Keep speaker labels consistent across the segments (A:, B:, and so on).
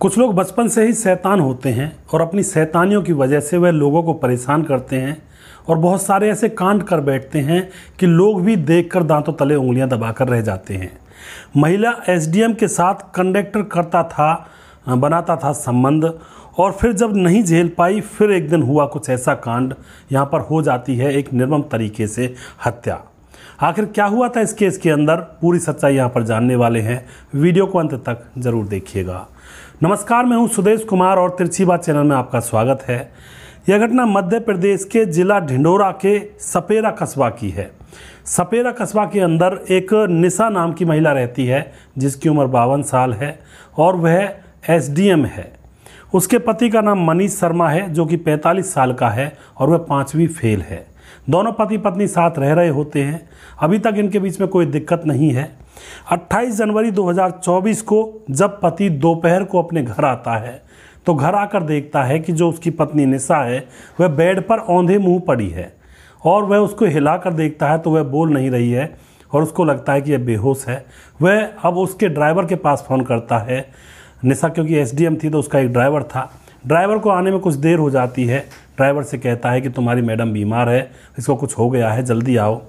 A: कुछ लोग बचपन से ही शैतान होते हैं और अपनी शैतानियों की वजह से वह लोगों को परेशान करते हैं और बहुत सारे ऐसे कांड कर बैठते हैं कि लोग भी देख कर दांतों तले उंगलियां दबाकर रह जाते हैं महिला एसडीएम के साथ कंडक्टर करता था बनाता था संबंध और फिर जब नहीं झेल पाई फिर एक दिन हुआ कुछ ऐसा कांड यहाँ पर हो जाती है एक निर्मम तरीके से हत्या आखिर क्या हुआ था इस केस के अंदर पूरी सच्चाई यहाँ पर जानने वाले हैं वीडियो को अंत तक ज़रूर देखिएगा नमस्कार मैं हूं सुदेश कुमार और तिरछी बात चैनल में आपका स्वागत है यह घटना मध्य प्रदेश के जिला ढिंडोरा के सपेरा कस्बा की है सपेरा कस्बा के अंदर एक निशा नाम की महिला रहती है जिसकी उम्र बावन साल है और वह एस है उसके पति का नाम मनीष शर्मा है जो कि 45 साल का है और वह पाँचवीं फेल है दोनों पति पत्नी साथ रह रहे होते हैं अभी तक इनके बीच में कोई दिक्कत नहीं है 28 जनवरी 2024 को जब पति दोपहर को अपने घर आता है तो घर आकर देखता है कि जो उसकी पत्नी निशा है वह बेड पर औंधे मुंह पड़ी है और वह उसको हिलाकर देखता है तो वह बोल नहीं रही है और उसको लगता है कि यह बेहोश है वह अब उसके ड्राइवर के पास फ़ोन करता है निशा क्योंकि एसडीएम थी तो उसका एक ड्राइवर था ड्राइवर को आने में कुछ देर हो जाती है ड्राइवर से कहता है कि तुम्हारी मैडम बीमार है इसको कुछ हो गया है जल्दी आओ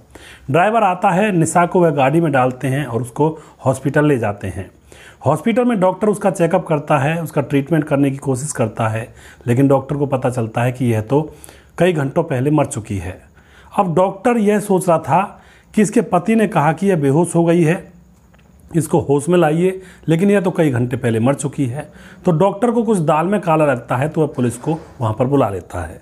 A: ड्राइवर आता है निशा को वह गाड़ी में डालते हैं और उसको हॉस्पिटल ले जाते हैं हॉस्पिटल में डॉक्टर उसका चेकअप करता है उसका ट्रीटमेंट करने की कोशिश करता है लेकिन डॉक्टर को पता चलता है कि यह तो कई घंटों पहले मर चुकी है अब डॉक्टर यह सोच रहा था कि इसके पति ने कहा कि यह बेहोश हो गई है इसको होश में लाइए लेकिन यह तो कई घंटे पहले मर चुकी है तो डॉक्टर को कुछ दाल में काला लगता है तो वह पुलिस को वहाँ पर बुला लेता है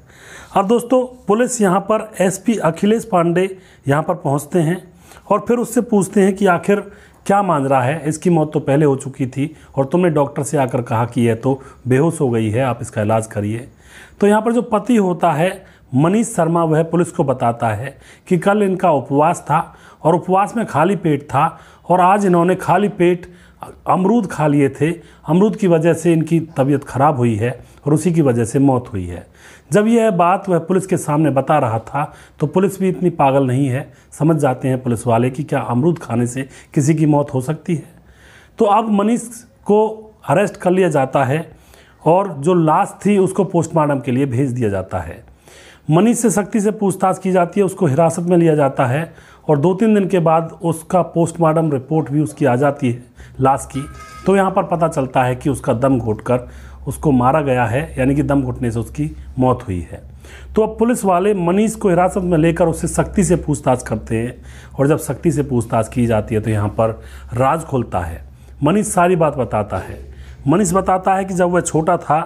A: अब दोस्तों पुलिस यहाँ पर एसपी अखिलेश पांडे यहाँ पर पहुँचते हैं और फिर उससे पूछते हैं कि आखिर क्या मान रहा है इसकी मौत तो पहले हो चुकी थी और तुमने डॉक्टर से आकर कहा कि यह तो बेहोश हो गई है आप इसका इलाज करिए तो यहाँ पर जो पति होता है मनीष शर्मा वह पुलिस को बताता है कि कल इनका उपवास था और उपवास में खाली पेट था और आज इन्होंने खाली पेट अमरूद खा लिए थे अमरूद की वजह से इनकी तबीयत खराब हुई है और उसी की वजह से मौत हुई है जब यह बात वह पुलिस के सामने बता रहा था तो पुलिस भी इतनी पागल नहीं है समझ जाते हैं पुलिस वाले कि क्या अमरूद खाने से किसी की मौत हो सकती है तो अब मनीष को अरेस्ट कर लिया जाता है और जो लाश थी उसको पोस्टमार्टम के लिए भेज दिया जाता है मनीष से सख्ती से पूछताछ की जाती है उसको हिरासत में लिया जाता है और दो तीन दिन के बाद उसका पोस्टमार्टम रिपोर्ट भी उसकी आ जाती है लाश की तो यहाँ पर पता चलता है कि उसका दम घोटकर उसको मारा गया है यानी कि दम घुटने से उसकी मौत हुई है तो अब पुलिस वाले मनीष को हिरासत में लेकर उससे सख्ती से पूछताछ करते हैं और जब सख्ती से पूछताछ की जाती है तो यहाँ पर राज खोलता है मनीष सारी बात बताता है मनीष बताता है कि जब वह छोटा था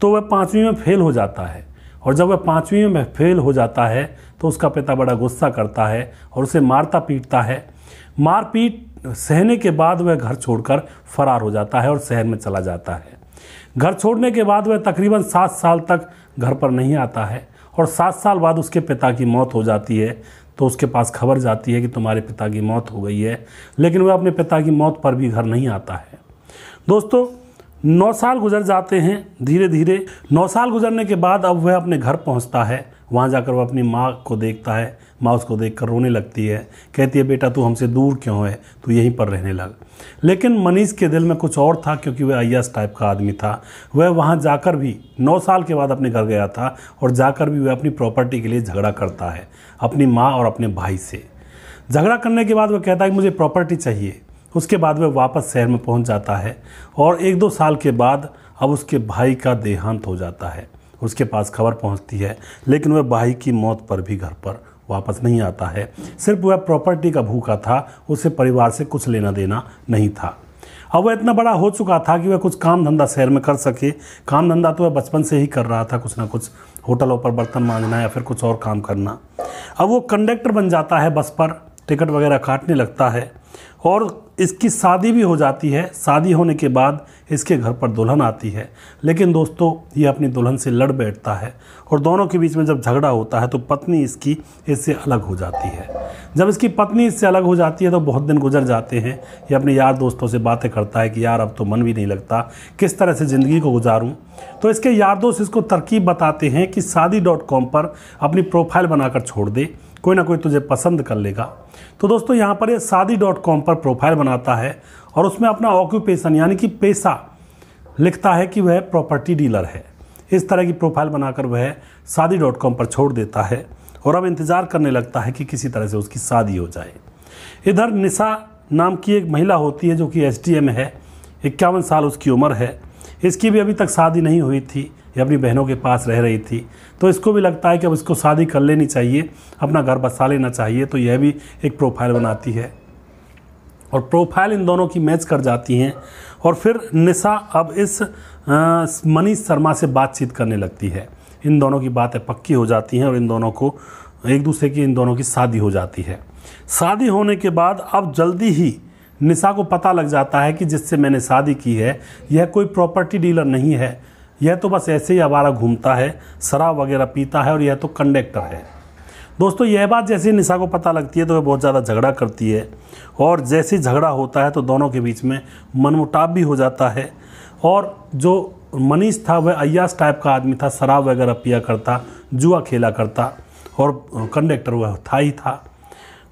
A: तो वह पाँचवीं में फेल हो जाता है और जब वह पाँचवीं में फेल हो जाता है तो उसका पिता बड़ा गुस्सा करता है और उसे मारता पीटता है मारपीट सहने के बाद वह घर छोड़कर फरार हो जाता है और शहर में चला जाता है घर छोड़ने के बाद वह तकरीबन सात साल तक घर पर नहीं आता है और सात साल बाद उसके पिता की मौत हो जाती है तो उसके पास खबर जाती है कि तुम्हारे पिता की मौत हो गई है लेकिन वह अपने पिता की मौत पर भी घर नहीं आता है दोस्तों नौ साल गुजर जाते हैं धीरे धीरे नौ साल गुजरने के बाद अब वह अपने घर पहुंचता है वहाँ जाकर वह अपनी माँ को देखता है माँ उसको देख कर रोने लगती है कहती है बेटा तू हमसे दूर क्यों है तू यहीं पर रहने लग लेकिन मनीष के दिल में कुछ और था क्योंकि वह अयस टाइप का आदमी था वह वहाँ जाकर भी नौ साल के बाद अपने घर गया था और जाकर भी वह अपनी प्रॉपर्टी के लिए झगड़ा करता है अपनी माँ और अपने भाई से झगड़ा करने के बाद वह कहता है मुझे प्रॉपर्टी चाहिए उसके बाद वह वापस शहर में पहुंच जाता है और एक दो साल के बाद अब उसके भाई का देहांत हो जाता है उसके पास खबर पहुंचती है लेकिन वह भाई की मौत पर भी घर पर वापस नहीं आता है सिर्फ वह प्रॉपर्टी का भूखा था उसे परिवार से कुछ लेना देना नहीं था अब वह इतना बड़ा हो चुका था कि वह कुछ काम धंधा शहर में कर सके काम धंधा तो वह बचपन से ही कर रहा था कुछ ना कुछ होटलों पर बर्तन मांगना या फिर कुछ और काम करना अब वो कंडक्टर बन जाता है बस पर टिकट वगैरह काटने लगता है और इसकी शादी भी हो जाती है शादी होने के बाद इसके घर पर दुल्हन आती है लेकिन दोस्तों ये अपनी दुल्हन से लड़ बैठता है और दोनों के बीच में जब झगड़ा होता है तो पत्नी इसकी इससे अलग हो जाती है जब इसकी पत्नी इससे अलग हो जाती है तो बहुत दिन गुजर जाते हैं ये अपने यार दोस्तों से बातें करता है कि यार अब तो मन भी नहीं लगता किस तरह से ज़िंदगी को गुजारूँ तो इसके यार दोस्त इसको तरकीब बताते हैं कि शादी पर अपनी प्रोफाइल बनाकर छोड़ दे कोई ना कोई तुझे पसंद कर लेगा तो दोस्तों यहाँ पर ये शादी डॉट कॉम पर प्रोफाइल बनाता है और उसमें अपना ऑक्यूपेशन यानी कि पेशा लिखता है कि वह प्रॉपर्टी डीलर है इस तरह की प्रोफाइल बनाकर वह शादी डॉट कॉम पर छोड़ देता है और अब इंतज़ार करने लगता है कि किसी तरह से उसकी शादी हो जाए इधर निशा नाम की एक महिला होती है जो कि एस है इक्यावन साल उसकी उम्र है इसकी भी अभी तक शादी नहीं हुई थी ये अपनी बहनों के पास रह रही थी तो इसको भी लगता है कि अब इसको शादी कर लेनी चाहिए अपना घर बसा लेना चाहिए तो यह भी एक प्रोफाइल बनाती है और प्रोफाइल इन दोनों की मैच कर जाती हैं और फिर निशा अब इस मनीष शर्मा से बातचीत करने लगती है इन दोनों की बातें पक्की हो जाती हैं और इन दोनों को एक दूसरे की इन दोनों की शादी हो जाती है शादी होने के बाद अब जल्दी ही निशा को पता लग जाता है कि जिससे मैंने शादी की है यह कोई प्रॉपर्टी डीलर नहीं है यह तो बस ऐसे ही आवारा घूमता है शराब वगैरह पीता है और यह तो कंडक्टर है दोस्तों यह बात जैसे निशा को पता लगती है तो वह बहुत ज़्यादा झगड़ा करती है और जैसे झगड़ा होता है तो दोनों के बीच में मनमुटाव भी हो जाता है और जो मनीष था वह अयास टाइप का आदमी था शराब वगैरह पिया करता जुआ खेला करता और कंडक्टर वह था ही था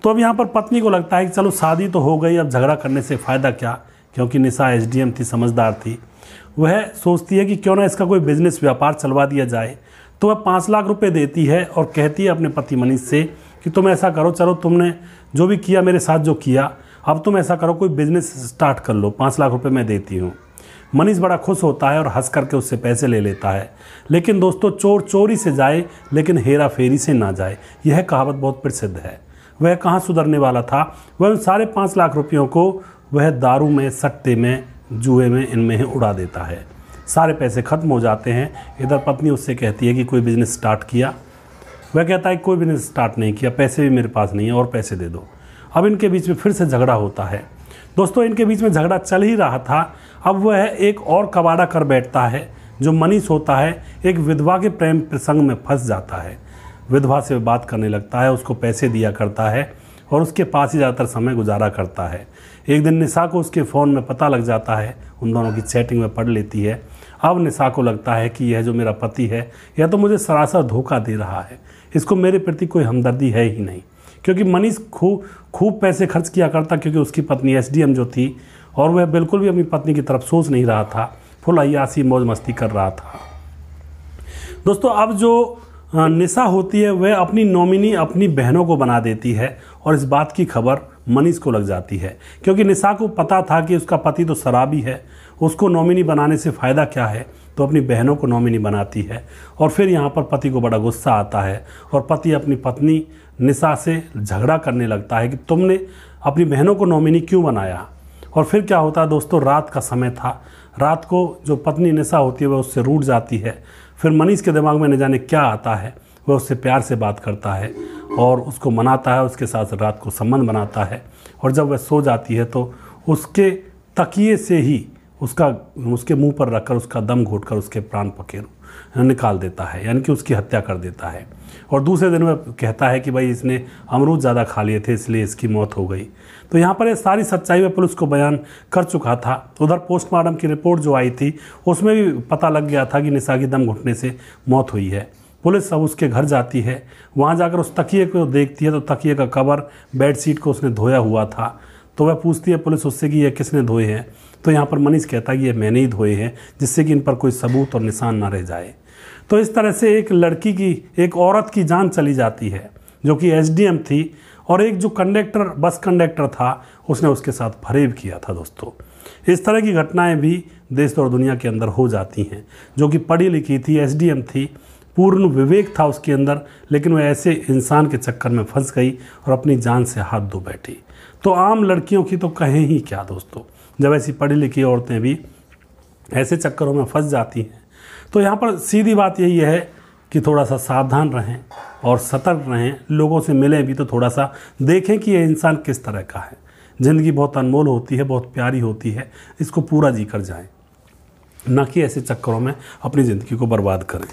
A: तो अब यहाँ पर पत्नी को लगता है कि चलो शादी तो हो गई अब झगड़ा करने से फ़ायदा क्या क्योंकि निशा एस थी समझदार थी वह सोचती है कि क्यों ना इसका कोई बिजनेस व्यापार चलवा दिया जाए तो वह पाँच लाख रुपए देती है और कहती है अपने पति मनीष से कि तुम ऐसा करो चलो तुमने जो भी किया मेरे साथ जो किया अब तुम ऐसा करो कोई बिजनेस स्टार्ट कर लो पाँच लाख रुपये मैं देती हूँ मनीष बड़ा खुश होता है और हंस करके उससे पैसे ले लेता है लेकिन दोस्तों चोर चोरी से जाए लेकिन हेरा फेरी से ना जाए यह कहावत बहुत प्रसिद्ध है वह कहाँ सुधरने वाला था वह उन सारे पाँच लाख रुपयों को वह दारू में सट्टे में जुए में इनमें ही उड़ा देता है सारे पैसे खत्म हो जाते हैं इधर पत्नी उससे कहती है कि कोई बिज़नेस स्टार्ट किया वह कहता है कोई बिज़नेस स्टार्ट नहीं किया पैसे भी मेरे पास नहीं है और पैसे दे दो अब इनके बीच में फिर से झगड़ा होता है दोस्तों इनके बीच में झगड़ा चल ही रहा था अब वह एक और कबाड़ा कर बैठता है जो मनीष होता है एक विधवा के प्रेम प्रसंग में फंस जाता है विधवा से बात करने लगता है उसको पैसे दिया करता है और उसके पास ही ज़्यादातर समय गुजारा करता है एक दिन निशा को उसके फ़ोन में पता लग जाता है उन दोनों की चैटिंग में पढ़ लेती है अब निशा को लगता है कि यह जो मेरा पति है यह तो मुझे सरासर धोखा दे रहा है इसको मेरे प्रति कोई हमदर्दी है ही नहीं क्योंकि मनीष खूब खूब पैसे खर्च किया करता क्योंकि उसकी पत्नी एस जो थी और वह बिल्कुल भी अपनी पत्नी की तरफ सोच नहीं रहा था फुल अयासी मौज मस्ती कर रहा था दोस्तों अब जो हाँ, निशा होती है वह अपनी नॉमिनी अपनी बहनों को बना देती है और इस बात की खबर मनीष को लग जाती है क्योंकि निशा को पता था कि उसका पति तो शराबी है उसको नॉमिनी बनाने से फ़ायदा क्या है तो अपनी बहनों को नॉमिनी बनाती है और फिर यहाँ पर पति को बड़ा गुस्सा आता है और पति अपनी पत्नी निशा से झगड़ा करने लगता है कि तुमने अपनी बहनों को नॉमिनी क्यों बनाया और फिर क्या होता है दोस्तों रात का समय था रात को जो पत्नी निशा होती है वह उससे रूट जाती है फिर मनीष के दिमाग में न जाने क्या आता है वह उससे प्यार से बात करता है और उसको मनाता है उसके साथ रात को संबंध बनाता है और जब वह सो जाती है तो उसके तकिए से ही उसका उसके मुंह पर रखकर उसका दम घोटकर कर उसके प्राण पखेरूँ निकाल देता है यानी कि उसकी हत्या कर देता है और दूसरे दिन वह कहता है कि भाई इसने अमरूद ज़्यादा खा लिए थे इसलिए इसकी मौत हो गई तो यहाँ पर ये सारी सच्चाई में पुलिस को बयान कर चुका था तो उधर पोस्टमार्टम की रिपोर्ट जो आई थी उसमें भी पता लग गया था कि निशा की दम घुटने से मौत हुई है पुलिस अब उसके घर जाती है वहाँ जाकर उस तकिए को देखती है तो तकिए का कवर बेडशीट को उसने धोया हुआ था तो वह पूछती है पुलिस उससे कि यह किसने धोए हैं तो यहाँ पर मनीष कहता है कि यह मैंने ही धोए हैं जिससे कि इन पर कोई सबूत और निशान ना रह जाए तो इस तरह से एक लड़की की एक औरत की जान चली जाती है जो कि एस थी और एक जो कंडक्टर बस कंडक्टर था उसने उसके साथ फरेब किया था दोस्तों इस तरह की घटनाएं भी देश और दुनिया के अंदर हो जाती हैं जो कि पढ़ी लिखी थी एस थी पूर्ण विवेक था उसके अंदर लेकिन वह ऐसे इंसान के चक्कर में फंस गई और अपनी जान से हाथ धो बैठी तो आम लड़कियों की तो कहें ही क्या दोस्तों जब ऐसी पढ़ी लिखी औरतें भी ऐसे चक्करों में फंस जाती हैं तो यहाँ पर सीधी बात यही है कि थोड़ा सा सावधान रहें और सतर्क रहें लोगों से मिलें भी तो थोड़ा सा देखें कि ये इंसान किस तरह का है ज़िंदगी बहुत अनमोल होती है बहुत प्यारी होती है इसको पूरा जी कर जाएँ ना कि ऐसे चक्करों में अपनी ज़िंदगी को बर्बाद करें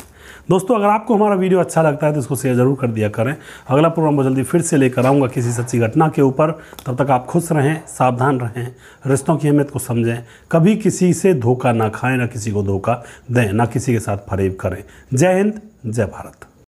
A: दोस्तों अगर आपको हमारा वीडियो अच्छा लगता है तो इसको शेयर ज़रूर कर दिया करें अगला प्रोग्राम बहुत जल्दी फिर से लेकर आऊँगा किसी सच्ची घटना के ऊपर तब तक आप खुश रहें सावधान रहें रिश्तों की अहमियत को समझें कभी किसी से धोखा ना खाएं ना किसी को धोखा दें ना किसी के साथ फरेब करें जय हिंद जय भारत